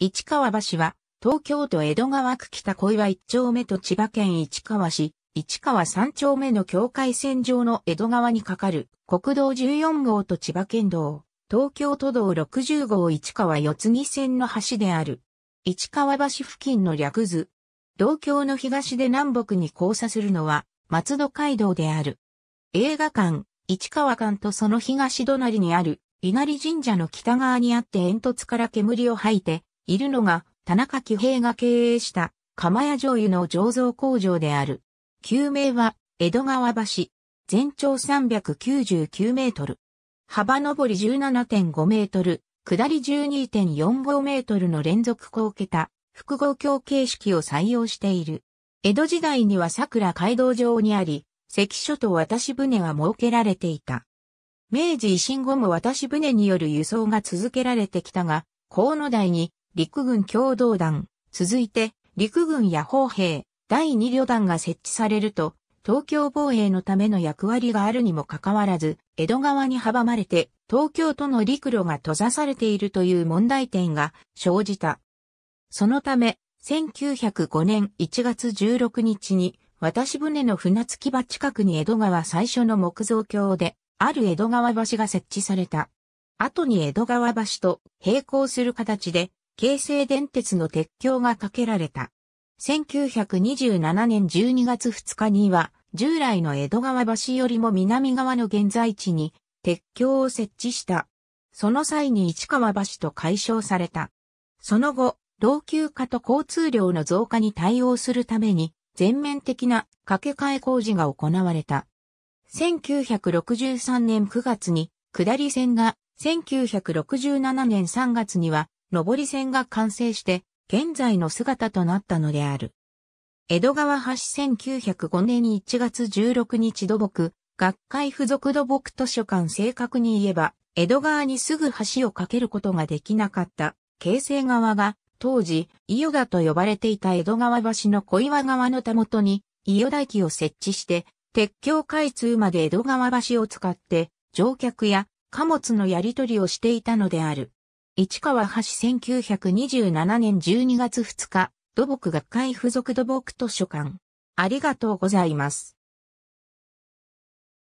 市川橋は、東京都江戸川区北小岩一丁目と千葉県市川市、市川三丁目の境界線上の江戸川に架かる国道14号と千葉県道、東京都道60号市川四つ木線の橋である。市川橋付近の略図。東京の東で南北に交差するのは松戸街道である。映画館、市川館とその東隣にある稲荷神社の北側にあって煙突から煙を吐いて、いるのが、田中喜平が経営した、釜屋醤油の醸造工場である。旧名は、江戸川橋。全長399メートル。幅上り17.5メートル、下り12.45メートルの連続高桁、複合橋形式を採用している。江戸時代には桜街道上にあり、関所と渡し船が設けられていた。明治維新後も渡し船による輸送が続けられてきたが、河野台に陸軍共同団、続いて、陸軍野砲兵、第2旅団が設置されると、東京防衛のための役割があるにもかかわらず、江戸川に阻まれて、東京都の陸路が閉ざされているという問題点が生じた。そのため、1905年1月16日に、渡し船の船着き場近くに江戸川最初の木造橋で、ある江戸川橋が設置された。後に江戸川橋と並行する形で、京成電鉄の鉄橋が架けられた。1927年12月2日には、従来の江戸川橋よりも南側の現在地に鉄橋を設置した。その際に市川橋と解消された。その後、老朽化と交通量の増加に対応するために、全面的な架け替え工事が行われた。1963年9月に、下り線が、1967年3月には、上り線が完成して、現在の姿となったのである。江戸川橋1905年1月16日土木、学会附属土木図書館正確に言えば、江戸川にすぐ橋を架けることができなかった、京成川が、当時、伊予田と呼ばれていた江戸川橋の小岩川のたもとに、伊予田駅を設置して、鉄橋開通まで江戸川橋を使って、乗客や貨物のやり取りをしていたのである。市川橋1927年12月2日、土木学会附属土木図書館。ありがとうございます。